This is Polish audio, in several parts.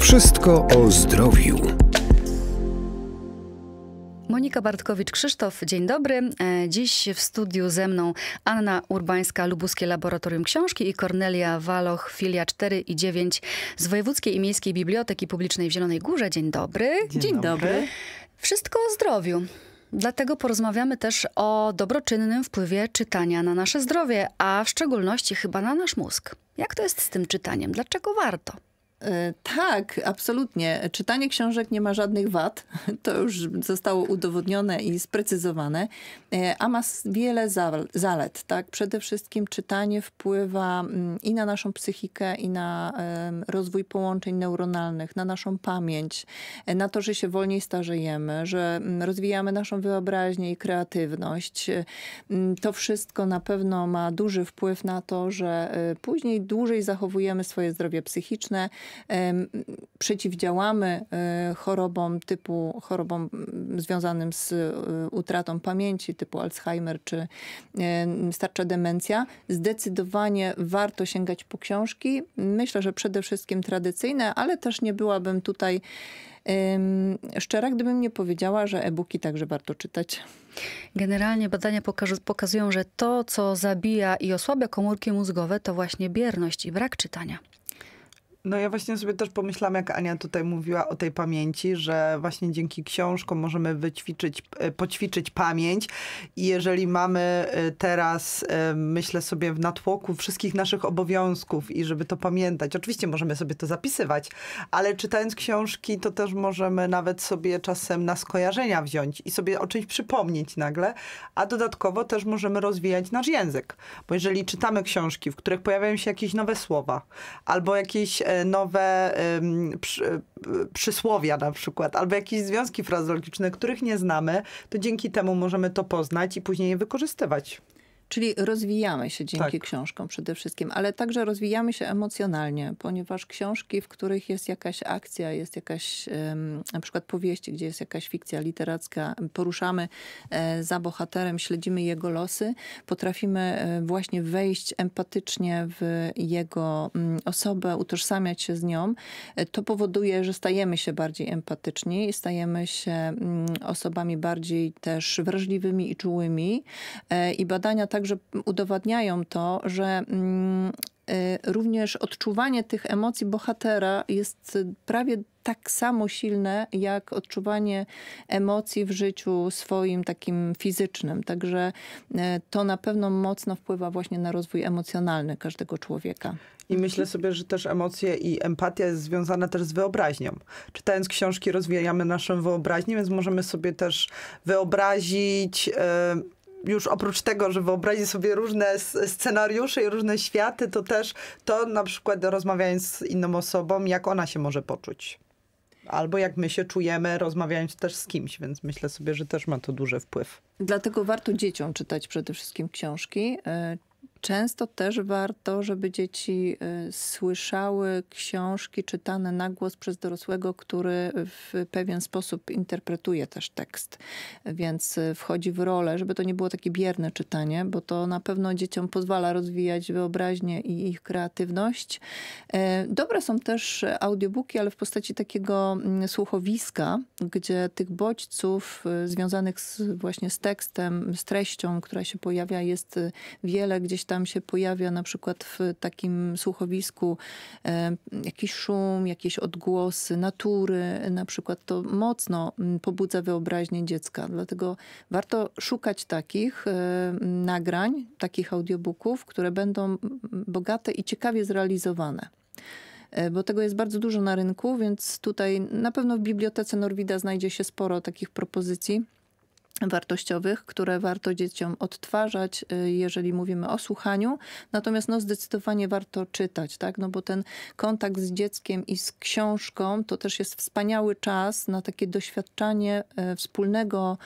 Wszystko o zdrowiu. Monika Bartkowicz-Krzysztof, dzień dobry. E, dziś w studiu ze mną Anna Urbańska, Lubuskie Laboratorium Książki i Kornelia Waloch, filia 4 i 9 z Wojewódzkiej i Miejskiej Biblioteki Publicznej w Zielonej Górze. Dzień dobry. Dzień, dzień dobry. dobry. Wszystko o zdrowiu. Dlatego porozmawiamy też o dobroczynnym wpływie czytania na nasze zdrowie, a w szczególności chyba na nasz mózg. Jak to jest z tym czytaniem? Dlaczego warto? E, tak, absolutnie. Czytanie książek nie ma żadnych wad. To już zostało udowodnione i sprecyzowane, e, a ma wiele zalet. Tak? Przede wszystkim czytanie wpływa mm, i na naszą psychikę, i na rozwój połączeń neuronalnych, na naszą pamięć, e, na to, że się wolniej starzejemy, że mm, rozwijamy naszą wyobraźnię i kreatywność. Mm, to wszystko na pewno ma duży wpływ na to, że później dłużej zachowujemy swoje zdrowie psychiczne przeciwdziałamy e, chorobom typu, chorobom związanym z e, utratą pamięci, typu Alzheimer czy e, starcza demencja, zdecydowanie warto sięgać po książki. Myślę, że przede wszystkim tradycyjne, ale też nie byłabym tutaj szczera, gdybym nie powiedziała, że e-booki także warto czytać. Generalnie badania pokazują, że to, co zabija i osłabia komórki mózgowe, to właśnie bierność i brak czytania. No ja właśnie sobie też pomyślałam, jak Ania tutaj mówiła o tej pamięci, że właśnie dzięki książkom możemy wyćwiczyć, e, poćwiczyć pamięć i jeżeli mamy e, teraz, e, myślę sobie, w natłoku wszystkich naszych obowiązków i żeby to pamiętać, oczywiście możemy sobie to zapisywać, ale czytając książki to też możemy nawet sobie czasem na skojarzenia wziąć i sobie o czymś przypomnieć nagle, a dodatkowo też możemy rozwijać nasz język, bo jeżeli czytamy książki, w których pojawiają się jakieś nowe słowa albo jakieś Y, nowe y, przysłowia na przykład, albo jakieś związki frazologiczne, których nie znamy, to dzięki temu możemy to poznać i później je wykorzystywać. Czyli rozwijamy się dzięki tak. książkom przede wszystkim, ale także rozwijamy się emocjonalnie, ponieważ książki, w których jest jakaś akcja, jest jakaś na przykład powieści, gdzie jest jakaś fikcja literacka, poruszamy e, za bohaterem, śledzimy jego losy, potrafimy e, właśnie wejść empatycznie w jego mm, osobę, utożsamiać się z nią. E, to powoduje, że stajemy się bardziej empatyczni, stajemy się mm, osobami bardziej też wrażliwymi i czułymi i badania tak także udowadniają to, że mm, y, również odczuwanie tych emocji bohatera jest y, prawie tak samo silne jak odczuwanie emocji w życiu swoim takim fizycznym. Także y, to na pewno mocno wpływa właśnie na rozwój emocjonalny każdego człowieka. I myślę sobie, że też emocje i empatia jest związana też z wyobraźnią. Czytając książki rozwijamy naszą wyobraźnię, więc możemy sobie też wyobrazić... Yy już oprócz tego, że wyobrazi sobie różne scenariusze i różne światy, to też to na przykład rozmawiając z inną osobą, jak ona się może poczuć. Albo jak my się czujemy, rozmawiając też z kimś, więc myślę sobie, że też ma to duży wpływ. Dlatego warto dzieciom czytać przede wszystkim książki, y, Często też warto, żeby dzieci y, słyszały książki czytane na głos przez dorosłego, który w pewien sposób interpretuje też tekst, więc y, wchodzi w rolę, żeby to nie było takie bierne czytanie, bo to na pewno dzieciom pozwala rozwijać wyobraźnię i ich kreatywność. Y, dobre są też audiobooki, ale w postaci takiego mm, słuchowiska, gdzie tych bodźców związanych z, właśnie z tekstem, z treścią, która się pojawia, jest wiele gdzieś tam się pojawia na przykład w takim słuchowisku jakiś szum, jakieś odgłosy natury, na przykład to mocno mm, pobudza wyobraźnię dziecka. Dlatego warto szukać takich nagrań, takich audiobooków, które będą mm, bogate i ciekawie zrealizowane e, bo tego jest bardzo dużo na rynku, więc tutaj na pewno w bibliotece Norwida znajdzie się sporo takich propozycji wartościowych, które warto dzieciom odtwarzać, y, jeżeli mówimy o słuchaniu. Natomiast no, zdecydowanie warto czytać, tak? no bo ten kontakt z dzieckiem i z książką to też jest wspaniały czas na takie doświadczanie e, wspólnego,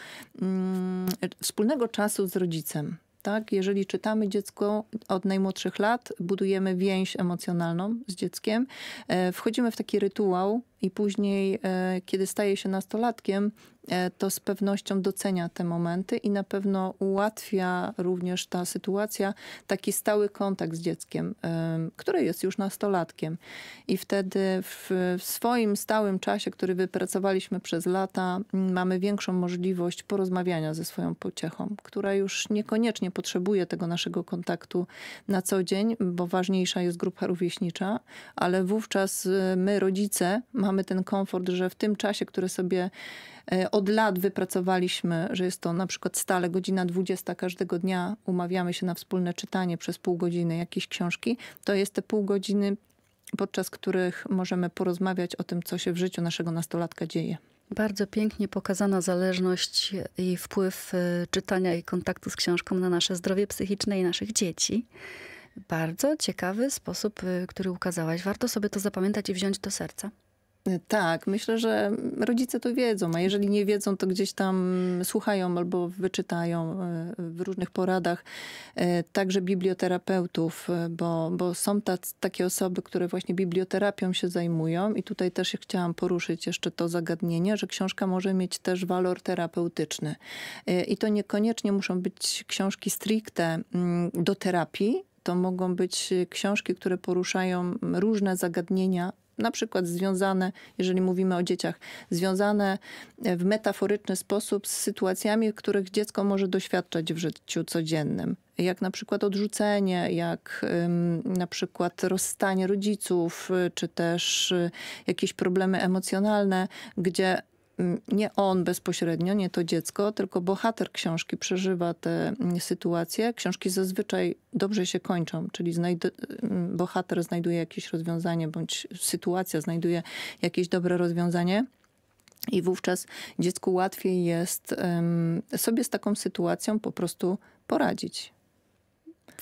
mm, e, wspólnego czasu z rodzicem. Tak? Jeżeli czytamy dziecko od najmłodszych lat, budujemy więź emocjonalną z dzieckiem, e, wchodzimy w taki rytuał i później, e, kiedy staje się nastolatkiem, e, to z pewnością docenia te momenty i na pewno ułatwia również ta sytuacja taki stały kontakt z dzieckiem, e, które jest już nastolatkiem. I wtedy w, swoim stałym czasie, który wypracowaliśmy przez lata, mamy większą możliwość porozmawiania ze swoją pociechą, która już niekoniecznie potrzebuje tego naszego kontaktu na co dzień, bo ważniejsza jest grupa rówieśnicza, ale wówczas my, rodzice, mamy mamy ten komfort, że w tym czasie, który sobie e, od lat wypracowaliśmy, że jest to na przykład stale godzina 20 każdego dnia, umawiamy się na wspólne czytanie przez pół godziny jakiejś książki, to jest te pół godziny, podczas których możemy porozmawiać o tym, co się w życiu naszego nastolatka dzieje. Bardzo pięknie pokazano zależność i wpływ e, czytania i kontaktu z książką na nasze zdrowie psychiczne i naszych dzieci. Bardzo ciekawy sposób, e, który ukazałaś. Warto sobie to zapamiętać i wziąć do serca. E, tak, myślę, że rodzice to wiedzą, a jeżeli nie wiedzą, to gdzieś tam słuchają albo wyczytają e, w różnych poradach e, także biblioterapeutów, bo, bo są tacy, takie osoby, które właśnie biblioterapią się zajmują i tutaj też chciałam poruszyć jeszcze to zagadnienie, że książka może mieć też walor terapeutyczny. I to niekoniecznie muszą być książki stricte mm, do terapii, to mogą być książki, które poruszają różne zagadnienia na przykład związane, jeżeli mówimy o dzieciach, związane e, w metaforyczny sposób z sytuacjami, których dziecko może doświadczać w życiu codziennym. Jak na przykład odrzucenie, jak na przykład rozstanie rodziców, y, czy też y, jakieś problemy emocjonalne, gdzie nie on bezpośrednio, nie to dziecko, tylko bohater książki przeżywa te sytuacje. Książki zazwyczaj dobrze się kończą, czyli znajd bohater znajduje jakieś rozwiązanie, bądź sytuacja znajduje jakieś dobre rozwiązanie. I wówczas dziecku łatwiej jest sobie z taką sytuacją po prostu poradzić.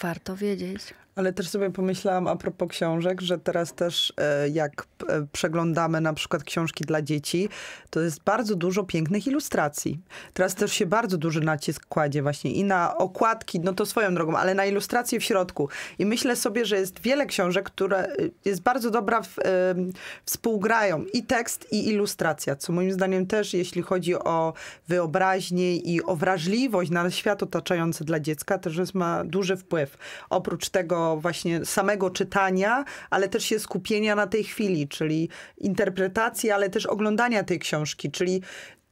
Warto wiedzieć. Ale też sobie pomyślałam a propos książek, że teraz też e, jak e, przeglądamy na przykład książki dla dzieci, to jest bardzo dużo pięknych ilustracji. Teraz też się bardzo duży nacisk kładzie właśnie i na okładki, no to swoją drogą, ale na ilustracje w środku. I myślę sobie, że jest wiele książek, które e, jest bardzo dobra, w, współgrają i tekst i ilustracja, co moim zdaniem też, jeśli chodzi o wyobraźnię i o wrażliwość na świat otaczający dla dziecka, też jest, ma duży wpływ. Oprócz tego właśnie samego czytania, ale też się skupienia na tej chwili, czyli interpretacji, ale też oglądania tej książki, czyli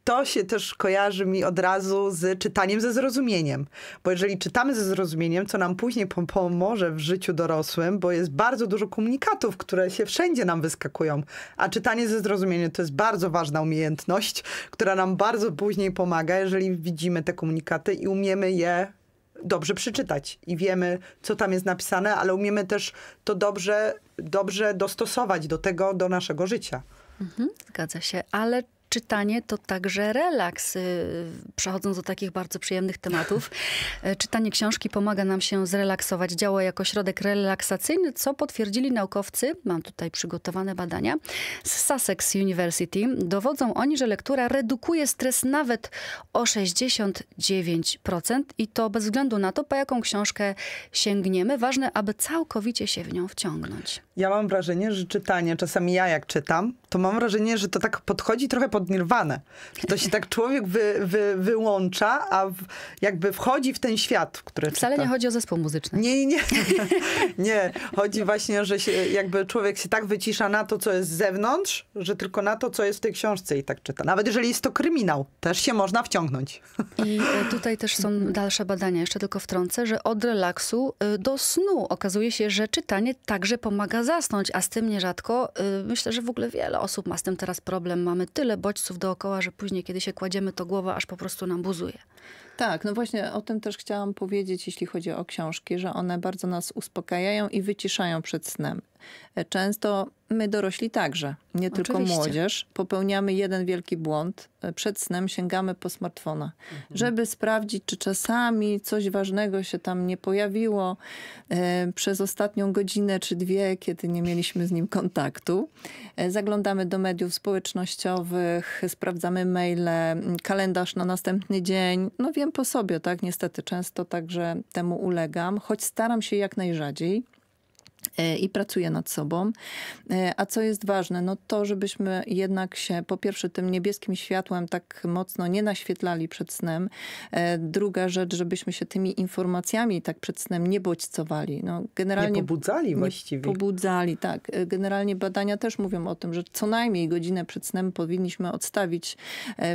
to się też kojarzy mi od razu z czytaniem ze zrozumieniem. Bo jeżeli czytamy ze zrozumieniem, co nam później pomoże w życiu dorosłym, bo jest bardzo dużo komunikatów, które się wszędzie nam wyskakują. A czytanie ze zrozumieniem to jest bardzo ważna umiejętność, która nam bardzo później pomaga, jeżeli widzimy te komunikaty i umiemy je dobrze przeczytać i wiemy, co tam jest napisane, ale umiemy też to dobrze, dobrze dostosować do tego, do naszego życia. Mhm, zgadza się, ale czytanie to także relaks. Y, przechodząc do takich bardzo przyjemnych tematów, e, czytanie książki pomaga nam się zrelaksować, działa jako środek relaksacyjny, co potwierdzili naukowcy, mam tutaj przygotowane badania, z Sussex University. Dowodzą oni, że lektura redukuje stres nawet o 69% i to bez względu na to, po jaką książkę sięgniemy. Ważne, aby całkowicie się w nią wciągnąć. Ja mam wrażenie, że czytanie, czasami ja jak czytam, to mam wrażenie, że to tak podchodzi trochę pod pod nirwanę. To się tak człowiek wy, wy, wyłącza, a w, jakby wchodzi w ten świat, w który Wcale czyta. nie chodzi o zespół muzyczny. Nie, nie. nie. Chodzi właśnie, że się, jakby człowiek się tak wycisza na to, co jest z zewnątrz, że tylko na to, co jest w tej książce i tak czyta. Nawet jeżeli jest to kryminał, też się można wciągnąć. I e, tutaj też są dalsze badania, jeszcze tylko wtrącę, że od relaksu e, do snu okazuje się, że czytanie także pomaga zasnąć, a z tym nierzadko e, myślę, że w ogóle wiele osób ma z tym teraz problem. Mamy tyle bo bodźców dookoła, że później, kiedy się kładziemy, to głowa aż po prostu nam buzuje. Tak, no właśnie o tym też chciałam powiedzieć, jeśli chodzi o książki, że one bardzo nas uspokajają i wyciszają przed snem. E, często my dorośli także, nie Oczywiście. tylko młodzież, popełniamy jeden wielki błąd. E, przed snem sięgamy po smartfona, mhm. żeby sprawdzić, czy czasami coś ważnego się tam nie pojawiło e, przez ostatnią godzinę czy dwie, kiedy nie mieliśmy z nim kontaktu. Zaglądamy do mediów społecznościowych, sprawdzamy maile, kalendarz na następny dzień. No wiem, po sobie, tak, niestety często także temu ulegam, choć staram się jak najrzadziej. E, i pracuje nad sobą. E, a co jest ważne, no to, żebyśmy jednak się po pierwsze tym niebieskim światłem tak mocno nie naświetlali przed snem. E, druga rzecz, żebyśmy się tymi informacjami tak przed snem nie bodźcowali. No, generalnie, nie pobudzali właściwie. Nie pobudzali, tak. Generalnie badania też mówią o tym, że co najmniej godzinę przed snem powinniśmy odstawić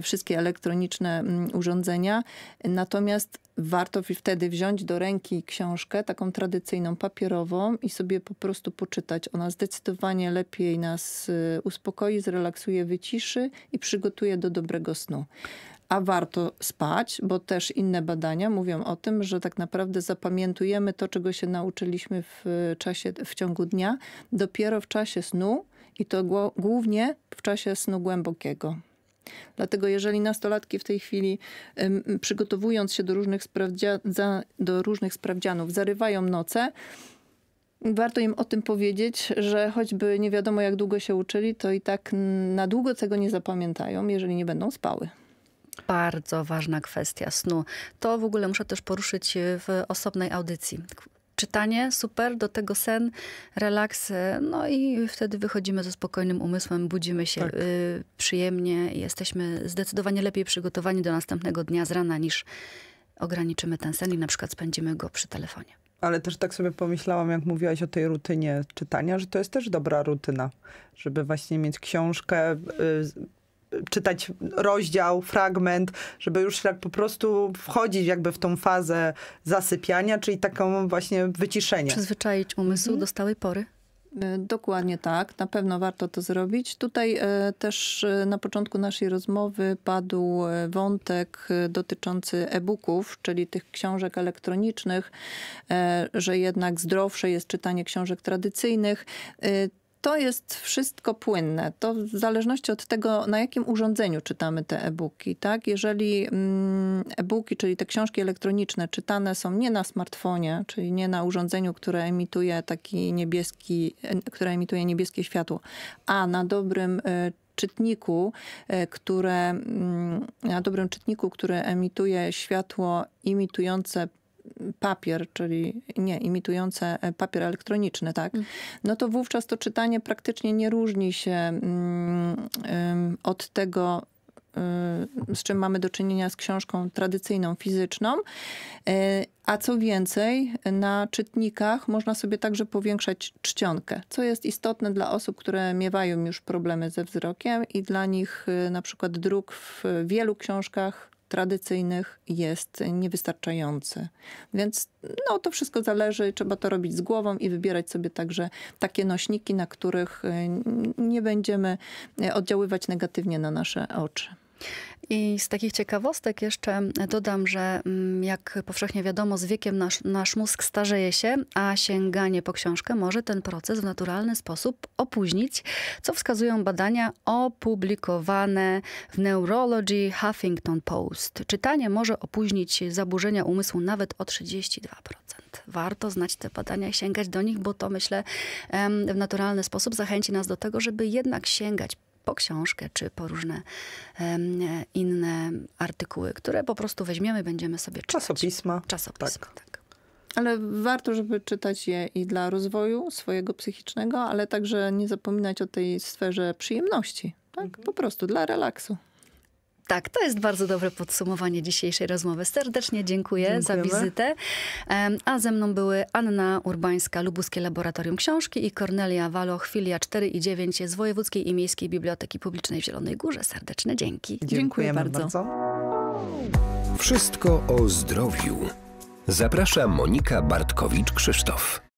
wszystkie elektroniczne mm, urządzenia. Natomiast warto wtedy wziąć do ręki książkę, taką tradycyjną, papierową i sobie po prostu poczytać. Ona zdecydowanie lepiej nas y, uspokoi, zrelaksuje, wyciszy i przygotuje do dobrego snu. A warto spać, bo też inne badania mówią o tym, że tak naprawdę zapamiętujemy to, czego się nauczyliśmy w y, czasie, w ciągu dnia, dopiero w czasie snu i to głównie w czasie snu głębokiego. Dlatego jeżeli nastolatki w tej chwili, przygotowując się do różnych, sprawdzia- do różnych sprawdzianów, zarywają noce, warto im o tym powiedzieć, że choćby nie wiadomo jak długo się uczyli, to i tak na długo tego nie zapamiętają, jeżeli nie będą spały. Bardzo ważna kwestia snu. To w ogóle muszę też poruszyć w osobnej audycji czytanie, super, do tego sen, relaks, e, no i wtedy wychodzimy ze spokojnym umysłem, budzimy się tak. y, przyjemnie i jesteśmy zdecydowanie lepiej przygotowani do następnego dnia z rana niż ograniczymy ten sen i na przykład spędzimy go przy telefonie. Ale też tak sobie pomyślałam, jak mówiłaś o tej rutynie czytania, że to jest też dobra rutyna, żeby właśnie mieć książkę, y, czytać rozdział, fragment, żeby już tak po prostu wchodzić jakby w tą fazę zasypiania, czyli taką właśnie wyciszenie. Przyzwyczaić umysł mhm. do stałej pory. E, dokładnie tak, na pewno warto to zrobić. Tutaj e, też e, na początku naszej rozmowy padł wątek dotyczący e-booków, czyli tych książek elektronicznych, że jednak zdrowsze jest czytanie książek tradycyjnych to jest wszystko płynne. To w zależności od tego, na jakim urządzeniu czytamy te e-booki. Tak? Jeżeli mm, e-booki, czyli te książki elektroniczne, czytane są nie na smartfonie, czyli nie na urządzeniu, które emituje taki niebieski, które emituje niebieskie światło, a na dobrym e, czytniku, e, które, mm, na dobrym czytniku, który emituje światło imitujące papier, czyli nie, imitujące e, papier elektroniczny, tak? Mm. No to wówczas to czytanie praktycznie nie różni się mm, od tego, y, z czym mamy do czynienia z książką tradycyjną, fizyczną. E, a co więcej, na czytnikach można sobie także powiększać czcionkę, co jest istotne dla osób, które miewają już problemy ze wzrokiem i dla nich y, na przykład druk w wielu książkach tradycyjnych jest niewystarczający. Więc no, to wszystko zależy, trzeba to robić z głową i wybierać sobie także takie nośniki, na których e, nie będziemy e, oddziaływać negatywnie na nasze oczy. I z takich ciekawostek jeszcze e, dodam, że mm, jak powszechnie wiadomo, z wiekiem nasz, nasz mózg starzeje się, a sięganie po książkę może ten proces w naturalny sposób opóźnić, co wskazują badania opublikowane w Neurology Huffington Post. Czytanie może opóźnić zaburzenia umysłu nawet o 32%. Warto znać te badania i sięgać do nich, bo to myślę w naturalny sposób zachęci nas do tego, żeby jednak sięgać po książkę czy po różne um, inne artykuły, które po prostu weźmiemy, będziemy sobie czytać. Czasopisma. Czasopisma, tak. tak. Ale warto, żeby czytać je i dla rozwoju swojego psychicznego, ale także nie zapominać o tej sferze przyjemności. Tak? Mhm. Po prostu dla relaksu. Tak, to jest bardzo dobre podsumowanie dzisiejszej rozmowy. Serdecznie dziękuję Dziękujemy. za wizytę. A ze mną były Anna Urbańska, Lubuskie Laboratorium Książki i Kornelia Waloch, filia 4 i 9 z Wojewódzkiej i Miejskiej Biblioteki Publicznej w Zielonej Górze. Serdeczne dzięki. Dziękuję bardzo. bardzo. Wszystko o zdrowiu. Zaprasza Monika Bartkowicz-Krzysztof.